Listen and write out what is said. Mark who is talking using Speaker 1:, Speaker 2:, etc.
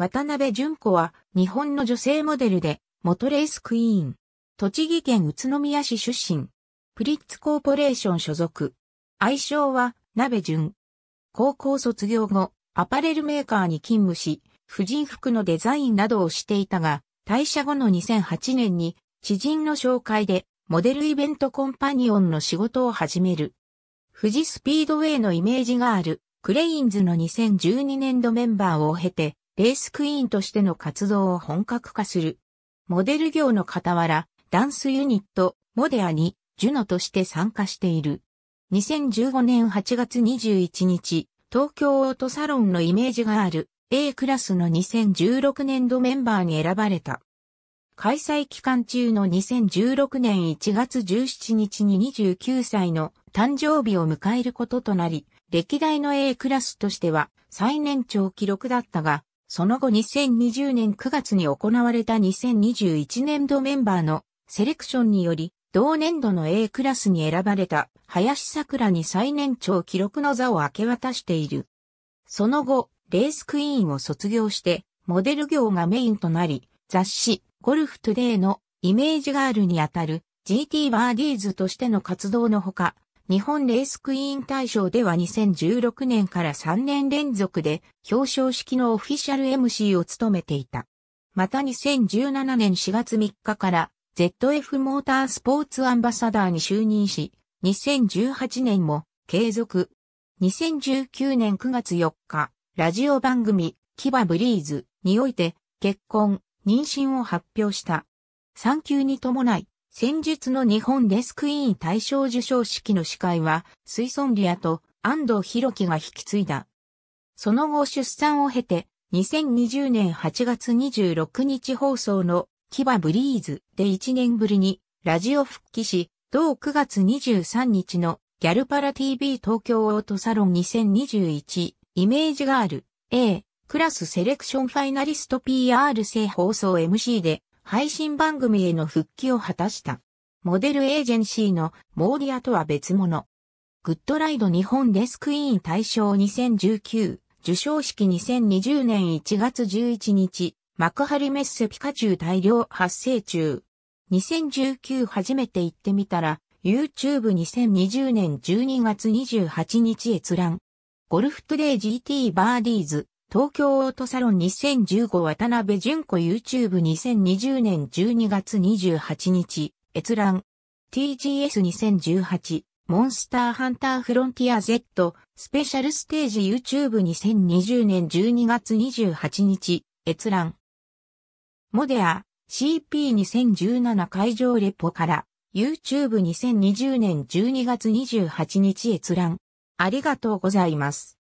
Speaker 1: 渡辺淳子は日本の女性モデルで元レースクイーン。栃木県宇都宮市出身。プリッツコーポレーション所属。愛称は鍋淳。高校卒業後、アパレルメーカーに勤務し、婦人服のデザインなどをしていたが、退社後の2008年に知人の紹介でモデルイベントコンパニオンの仕事を始める。富士スピードウェイのイメージがあるクレインズの2012年度メンバーを経て、レースクイーンとしての活動を本格化する。モデル業の傍ら、ダンスユニット、モデアに、ジュノとして参加している。2015年8月21日、東京オートサロンのイメージがある A クラスの2016年度メンバーに選ばれた。開催期間中の2016年1月17日に29歳の誕生日を迎えることとなり、歴代の A クラスとしては最年長記録だったが、その後2020年9月に行われた2021年度メンバーのセレクションにより、同年度の A クラスに選ばれた林桜に最年長記録の座を明け渡している。その後、レースクイーンを卒業して、モデル業がメインとなり、雑誌、ゴルフトゥデイのイメージガールにあたる GT バーディーズとしての活動のほか、日本レースクイーン大賞では2016年から3年連続で表彰式のオフィシャル MC を務めていた。また2017年4月3日から ZF モータースポーツアンバサダーに就任し、2018年も継続。2019年9月4日、ラジオ番組、キバブリーズにおいて結婚、妊娠を発表した。産休に伴い、戦術の日本デスクイーン大賞受賞式の司会は、水村リアと安藤博樹が引き継いだ。その後出産を経て、2020年8月26日放送のキバブリーズで1年ぶりにラジオ復帰し、同9月23日のギャルパラ TV 東京オートサロン2021イメージガール A クラスセレクションファイナリスト PR 制放送 MC で配信番組への復帰を果たした。モデルエージェンシーのモーディアとは別物。グッドライド日本デスクイーン大賞2019受賞式2020年1月11日幕張メッセピカチュウ大量発生中。2019初めて行ってみたら YouTube2020 年12月28日閲覧。ゴルフトゥデイ GT バーディーズ東京オートサロン2015渡辺淳子 YouTube2020 年12月28日、閲覧。TGS2018 モンスターハンターフロンティア Z スペシャルステージ YouTube2020 年12月28日、閲覧。モデア CP2017 会場レポから YouTube2020 年12月28日閲覧。ありがとうございます。